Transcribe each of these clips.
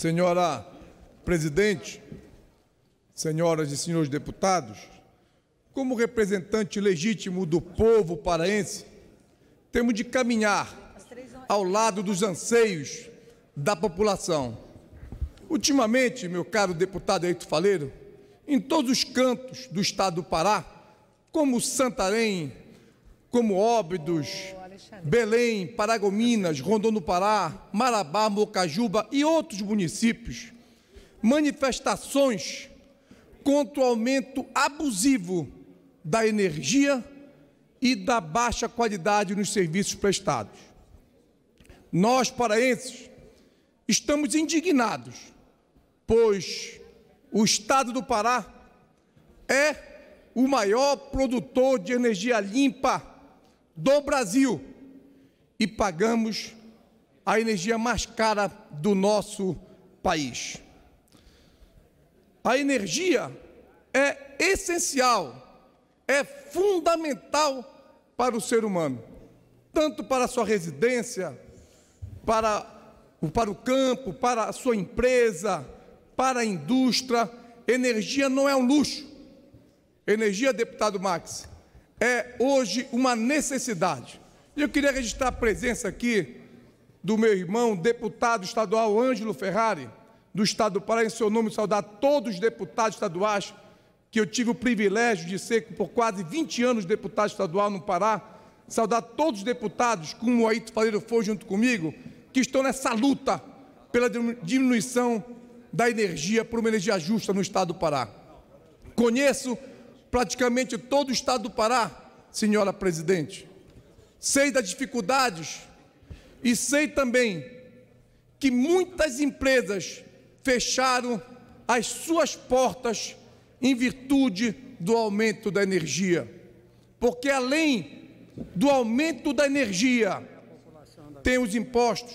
Senhora presidente, senhoras e senhores deputados, como representante legítimo do povo paraense, temos de caminhar ao lado dos anseios da população. Ultimamente, meu caro deputado Eito Faleiro, em todos os cantos do estado do Pará, como Santarém, como Óbidos, Belém, Paragominas, Rondônia do Pará, Marabá, Mocajuba e outros municípios, manifestações contra o aumento abusivo da energia e da baixa qualidade nos serviços prestados. Nós, paraenses, estamos indignados, pois o estado do Pará é o maior produtor de energia limpa do Brasil e pagamos a energia mais cara do nosso país. A energia é essencial, é fundamental para o ser humano, tanto para a sua residência, para, para o campo, para a sua empresa, para a indústria. Energia não é um luxo. Energia, deputado Max, é hoje uma necessidade. E eu queria registrar a presença aqui do meu irmão, deputado estadual Ângelo Ferrari, do Estado do Pará, em seu nome saudar todos os deputados estaduais, que eu tive o privilégio de ser por quase 20 anos deputado estadual no Pará, saudar todos os deputados, como o Aito Faleiro foi junto comigo, que estão nessa luta pela diminuição da energia para uma energia justa no Estado do Pará. Conheço praticamente todo o Estado do Pará, senhora presidente sei das dificuldades e sei também que muitas empresas fecharam as suas portas em virtude do aumento da energia. Porque além do aumento da energia, tem os impostos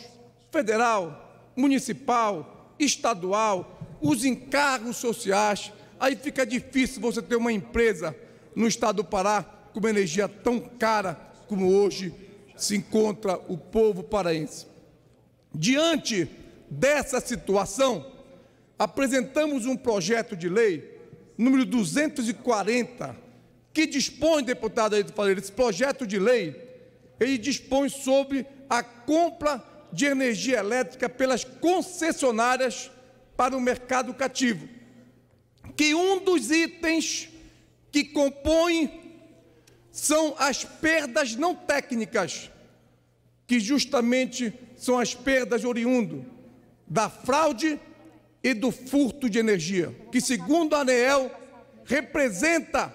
federal, municipal, estadual, os encargos sociais. Aí fica difícil você ter uma empresa no estado do Pará com uma energia tão cara como hoje se encontra o povo paraense. Diante dessa situação, apresentamos um projeto de lei número 240 que dispõe, deputado Ayrton Faleiro, esse projeto de lei, ele dispõe sobre a compra de energia elétrica pelas concessionárias para o mercado cativo, que é um dos itens que compõe são as perdas não técnicas, que justamente são as perdas oriundo da fraude e do furto de energia, que segundo a ANEEL representa,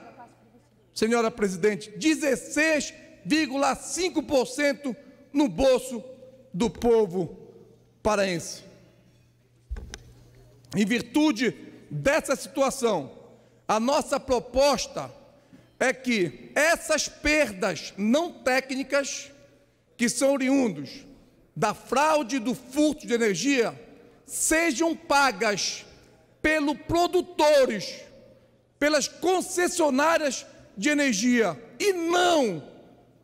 senhora presidente, 16,5% no bolso do povo paraense. Em virtude dessa situação, a nossa proposta é que essas perdas não técnicas, que são oriundos da fraude do furto de energia, sejam pagas pelos produtores, pelas concessionárias de energia e não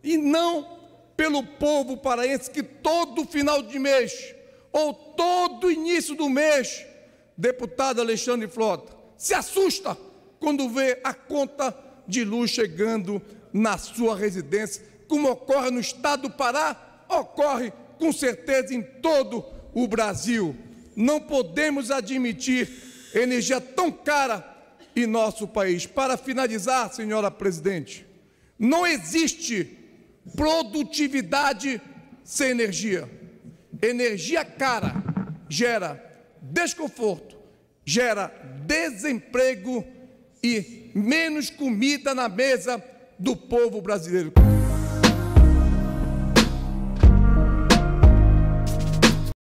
e não pelo povo paraense que todo final de mês ou todo início do mês, deputado Alexandre Frota, se assusta quando vê a conta de luz chegando na sua residência, como ocorre no estado do Pará, ocorre com certeza em todo o Brasil. Não podemos admitir energia tão cara em nosso país. Para finalizar, senhora presidente, não existe produtividade sem energia. Energia cara gera desconforto, gera desemprego e menos comida na mesa do povo brasileiro.